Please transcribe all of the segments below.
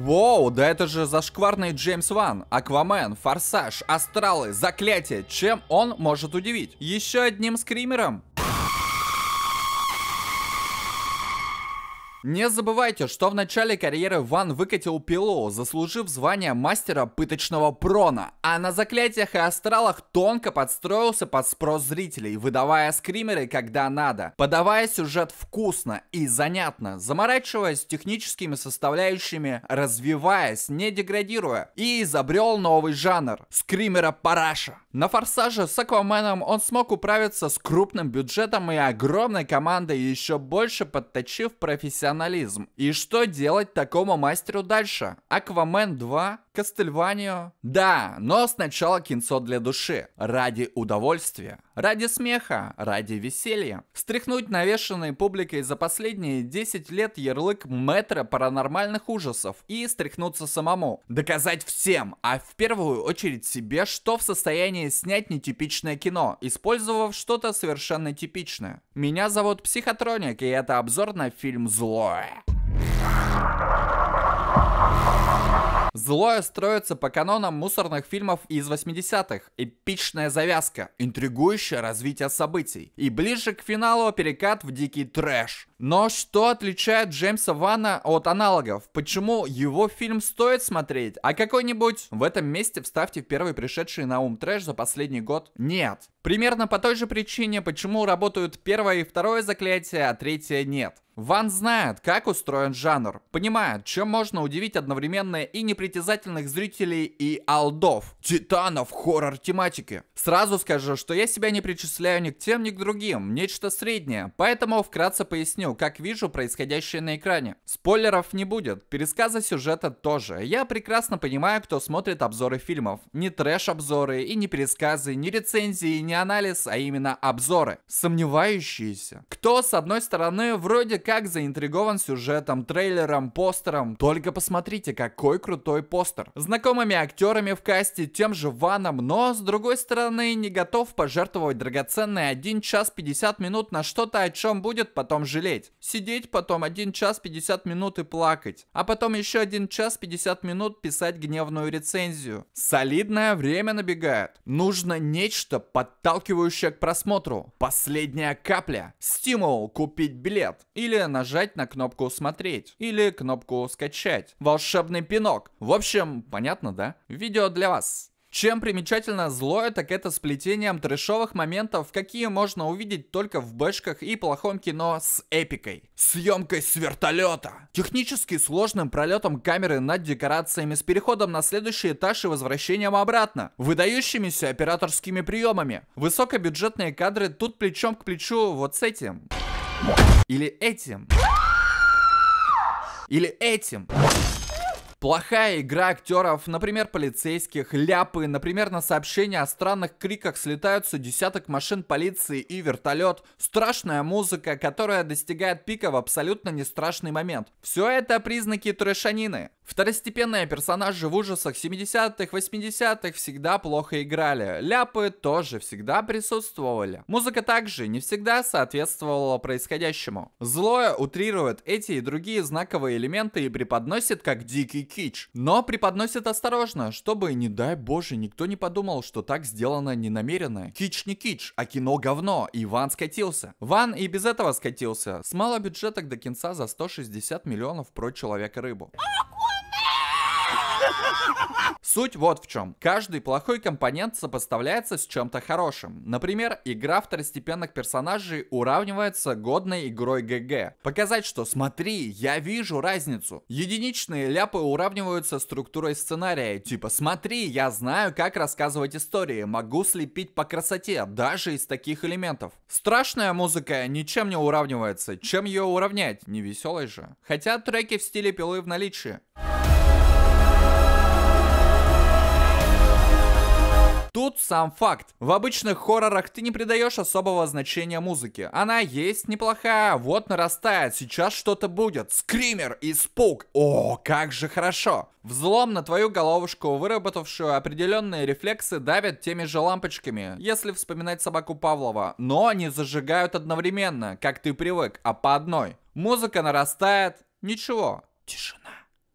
Воу, да это же зашкварный Джеймс Ван, Аквамен, Форсаж, Астралы, Заклятие. Чем он может удивить? Еще одним скримером? Не забывайте, что в начале карьеры Ван выкатил пилу, заслужив звание мастера пыточного прона, а на заклятиях и астралах тонко подстроился под спрос зрителей, выдавая скримеры когда надо, подавая сюжет вкусно и занятно, заморачиваясь техническими составляющими, развиваясь, не деградируя, и изобрел новый жанр — скримера-параша. На «Форсаже» с «Акваменом» он смог управиться с крупным бюджетом и огромной командой, еще больше подточив профессионализм. И что делать такому мастеру дальше? «Аквамен 2» Кастельванию. Да, но сначала кинцо для души. Ради удовольствия. Ради смеха. Ради веселья. Стряхнуть навешанной публикой за последние 10 лет ярлык метра паранормальных ужасов и стряхнуться самому. Доказать всем, а в первую очередь себе, что в состоянии снять нетипичное кино, использовав что-то совершенно типичное. Меня зовут Психотроник, и это обзор на фильм «Злое». Злое строится по канонам мусорных фильмов из 80-х. Эпичная завязка, интригующее развитие событий. И ближе к финалу перекат в дикий трэш. Но что отличает Джеймса Вана от аналогов? Почему его фильм стоит смотреть, а какой-нибудь? В этом месте вставьте в первый пришедший на ум трэш за последний год. Нет. Примерно по той же причине, почему работают первое и второе заклятие, а третье нет. Ван знает, как устроен жанр, понимает, чем можно удивить одновременно и непритязательных зрителей, и алдов, титанов хоррор-тематики. Сразу скажу, что я себя не причисляю ни к тем, ни к другим, нечто среднее, поэтому вкратце поясню, как вижу происходящее на экране. Спойлеров не будет, пересказа сюжета тоже. Я прекрасно понимаю, кто смотрит обзоры фильмов. Не трэш-обзоры и не пересказы, не рецензии, не анализ, а именно обзоры. Сомневающиеся. Кто, с одной стороны, вроде как заинтригован сюжетом, трейлером, постером. Только посмотрите, какой крутой постер. Знакомыми актерами в касте, тем же Ваном, но с другой стороны не готов пожертвовать драгоценные 1 час 50 минут на что-то, о чем будет потом жалеть. Сидеть потом 1 час 50 минут и плакать. А потом еще 1 час 50 минут писать гневную рецензию. Солидное время набегает. Нужно нечто подталкивающее к просмотру. Последняя капля. Стимул купить билет. Или или нажать на кнопку «Смотреть» или кнопку «Скачать». Волшебный пинок. В общем, понятно, да? Видео для вас. Чем примечательно злое, так это сплетением трешовых моментов, какие можно увидеть только в бэшках и плохом кино с эпикой. Съемкой с вертолета. Технически сложным пролетом камеры над декорациями с переходом на следующий этаж и возвращением обратно. Выдающимися операторскими приемами. Высокобюджетные кадры тут плечом к плечу вот с этим. Или этим. Или этим. Плохая игра актеров, например, полицейских, ляпы, например, на сообщения о странных криках слетаются десяток машин полиции и вертолет, страшная музыка, которая достигает пика в абсолютно не страшный момент. Все это признаки трэшанины. Второстепенные персонажи в ужасах 70-х, 80-х всегда плохо играли. Ляпы тоже всегда присутствовали. Музыка также не всегда соответствовала происходящему. Злое утрирует эти и другие знаковые элементы и преподносит как дикий кич, но преподносит осторожно, чтобы, не дай боже, никто не подумал, что так сделано не намеренно. Кич не кич, а кино говно, и Ван скатился. Ван и без этого скатился. С мало бюджета до конца за 160 миллионов про человека-рыбу. Суть вот в чем. Каждый плохой компонент сопоставляется с чем-то хорошим. Например, игра второстепенных персонажей уравнивается годной игрой ГГ. Показать, что смотри, я вижу разницу. Единичные ляпы уравниваются структурой сценария, типа смотри, я знаю, как рассказывать истории, могу слепить по красоте, даже из таких элементов. Страшная музыка ничем не уравнивается, чем ее уравнять, не веселой же. Хотя треки в стиле пилы в наличии. Тут сам факт. В обычных хоррорах ты не придаешь особого значения музыке. Она есть неплохая, вот нарастает, сейчас что-то будет. Скример, и спук. О, как же хорошо. Взлом на твою головушку, выработавшую определенные рефлексы, давят теми же лампочками, если вспоминать собаку Павлова. Но они зажигают одновременно, как ты привык, а по одной. Музыка нарастает. Ничего. Тишина.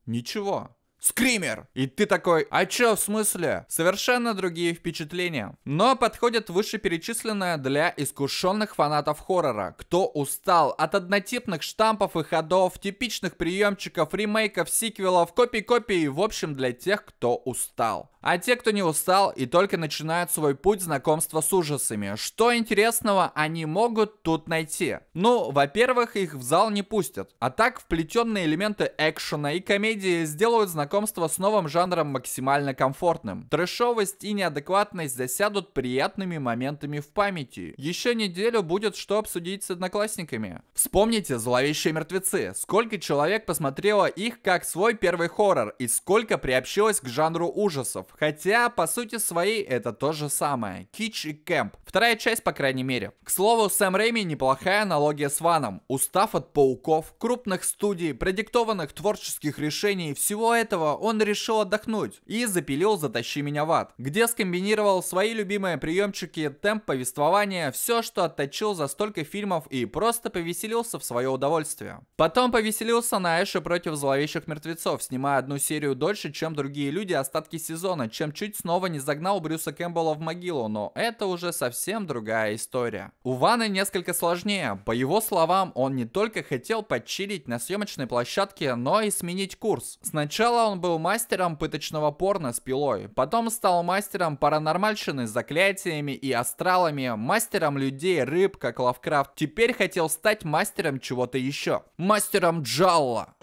Ничего. Скример! И ты такой, а чё, в смысле? Совершенно другие впечатления. Но подходит вышеперечисленное для искушенных фанатов хоррора, кто устал от однотипных штампов и ходов, типичных приемчиков, ремейков, сиквелов, копий-копий, в общем, для тех, кто устал. А те, кто не устал и только начинают свой путь знакомства с ужасами, что интересного они могут тут найти? Ну, во-первых, их в зал не пустят. А так, вплетенные элементы экшена и комедии сделают знакомство знакомство с новым жанром максимально комфортным. Трэшовость и неадекватность засядут приятными моментами в памяти. Еще неделю будет что обсудить с одноклассниками. Вспомните «Зловещие мертвецы». Сколько человек посмотрело их как свой первый хоррор и сколько приобщилось к жанру ужасов. Хотя, по сути своей, это то же самое. Кич и Кэмп. Вторая часть, по крайней мере. К слову, Сэм Рэйми неплохая аналогия с Ваном. Устав от пауков, крупных студий, продиктованных творческих решений и всего этого этого он решил отдохнуть и запилил «Затащи меня в ад», где скомбинировал свои любимые приемчики, темп повествования, все, что отточил за столько фильмов и просто повеселился в свое удовольствие. Потом повеселился на Эше против зловещих мертвецов, снимая одну серию дольше, чем другие люди остатки сезона, чем чуть снова не загнал Брюса Кэмпбелла в могилу, но это уже совсем другая история. У Ваны несколько сложнее. По его словам, он не только хотел подчилить на съемочной площадке, но и сменить курс. Сначала он он был мастером пыточного порно с пилой, потом стал мастером паранормальщины с заклятиями и астралами, мастером людей, рыб, как Лавкрафт. Теперь хотел стать мастером чего-то еще. Мастером Джалла.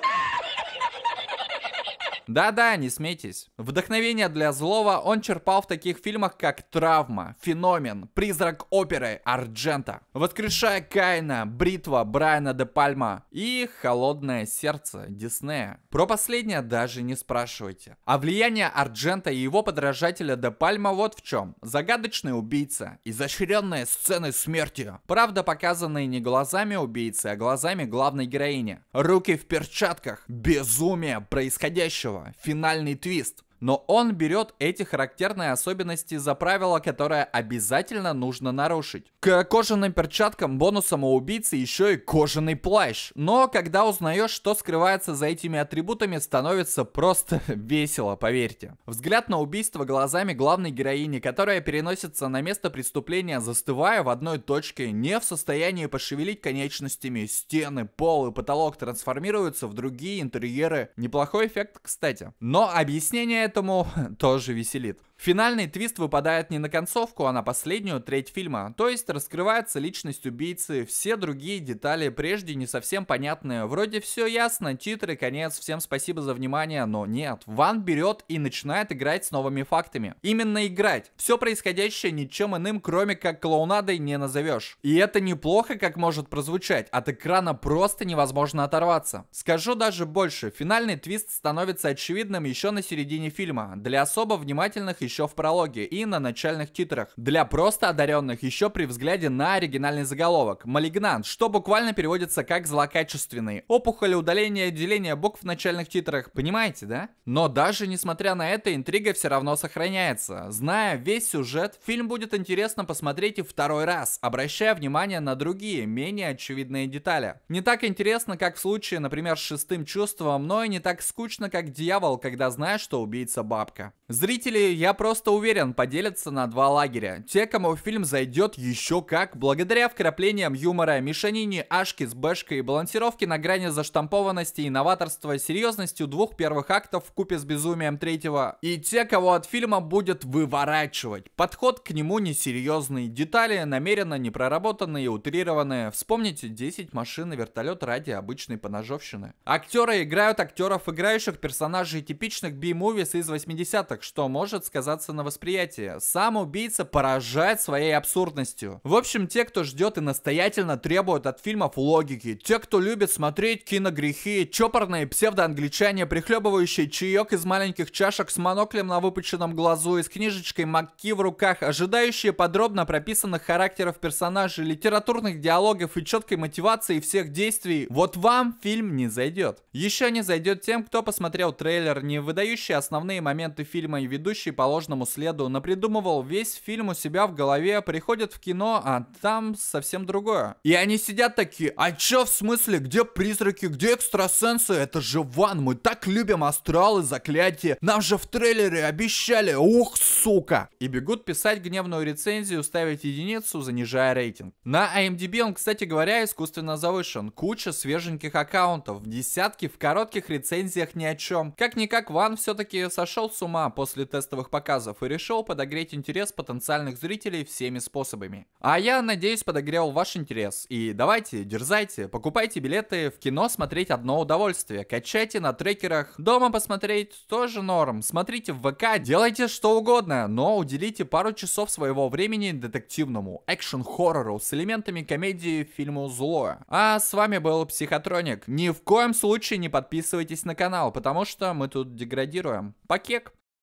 Да-да, не смейтесь. Вдохновение для злого он черпал в таких фильмах, как «Травма», «Феномен», «Призрак оперы», «Арджента», «Воскрешая Кайна», «Бритва» Брайана де Пальма и «Холодное сердце» Диснея. Про последнее даже не спрашивайте. А влияние Арджента и его подражателя де Пальма вот в чем. Загадочный убийца, изощренные сцены смерти. Правда, показанные не глазами убийцы, а глазами главной героини. Руки в перчатках, безумие происходящего этого финальный твист но он берет эти характерные особенности за правило, которое обязательно нужно нарушить. К кожаным перчаткам бонус самоубийцы еще и кожаный плащ. Но когда узнаешь, что скрывается за этими атрибутами, становится просто весело, поверьте. Взгляд на убийство глазами главной героини, которая переносится на место преступления, застывая в одной точке, не в состоянии пошевелить конечностями. Стены, пол и потолок трансформируются в другие интерьеры. Неплохой эффект, кстати. Но объяснение Поэтому тоже веселит. Финальный твист выпадает не на концовку, а на последнюю треть фильма, то есть раскрывается личность убийцы, все другие детали прежде не совсем понятные. Вроде все ясно, титры, конец, всем спасибо за внимание, но нет. Ван берет и начинает играть с новыми фактами. Именно играть. Все происходящее ничем иным, кроме как клоунадой, не назовешь. И это неплохо, как может прозвучать, от экрана просто невозможно оторваться. Скажу даже больше, финальный твист становится очевидным еще на середине фильма, для особо внимательных и еще в прологе и на начальных титрах. Для просто одаренных еще при взгляде на оригинальный заголовок. Малигнант, что буквально переводится как злокачественный. Опухоли, удаление, деление букв в начальных титрах. Понимаете, да? Но даже несмотря на это, интрига все равно сохраняется. Зная весь сюжет, фильм будет интересно посмотреть и второй раз, обращая внимание на другие, менее очевидные детали. Не так интересно, как в случае, например, с шестым чувством, но и не так скучно, как дьявол, когда знаешь, что убийца бабка. Зрители, я просто уверен, поделятся на два лагеря. Те, кому фильм зайдет еще как, благодаря вкраплениям юмора, мешанине ашки с бэшкой и балансировке на грани заштампованности и новаторства серьезностью двух первых актов в купе с безумием третьего. И те, кого от фильма будет выворачивать. Подход к нему несерьезный, детали намеренно непроработанные и утрированные. Вспомните 10 машин и вертолет ради обычной поножовщины. Актеры играют актеров, играющих персонажей типичных би-мувис из 80 мозг, что может сказаться на восприятии. Сам убийца поражает своей абсурдностью. В общем, те, кто ждет и настоятельно требуют от фильмов логики, те, кто любит смотреть киногрехи, чопорные псевдоангличане, прихлебывающие чаек из маленьких чашек с моноклем на выпученном глазу и с книжечкой Макки в руках, ожидающие подробно прописанных характеров персонажей, литературных диалогов и четкой мотивации всех действий, вот вам фильм не зайдет. Еще не зайдет тем, кто посмотрел трейлер, не выдающий основные моменты фильма фильма и ведущий по ложному следу напридумывал весь фильм у себя в голове, приходит в кино, а там совсем другое. И они сидят такие, а чё в смысле, где призраки, где экстрасенсы? Это же ван, мы так любим астралы, заклятие. Нам же в трейлере обещали, ух, сука. И бегут писать гневную рецензию, ставить единицу, занижая рейтинг. На IMDb а он, кстати говоря, искусственно завышен. Куча свеженьких аккаунтов, десятки в коротких рецензиях ни о чем. Как-никак Ван все-таки сошел с ума, после тестовых показов и решил подогреть интерес потенциальных зрителей всеми способами. А я, надеюсь, подогрел ваш интерес. И давайте, дерзайте, покупайте билеты, в кино смотреть одно удовольствие, качайте на трекерах, дома посмотреть тоже норм, смотрите в ВК, делайте что угодно, но уделите пару часов своего времени детективному, экшн-хоррору с элементами комедии фильму «Зло». А с вами был Психотроник. Ни в коем случае не подписывайтесь на канал, потому что мы тут деградируем. Покек!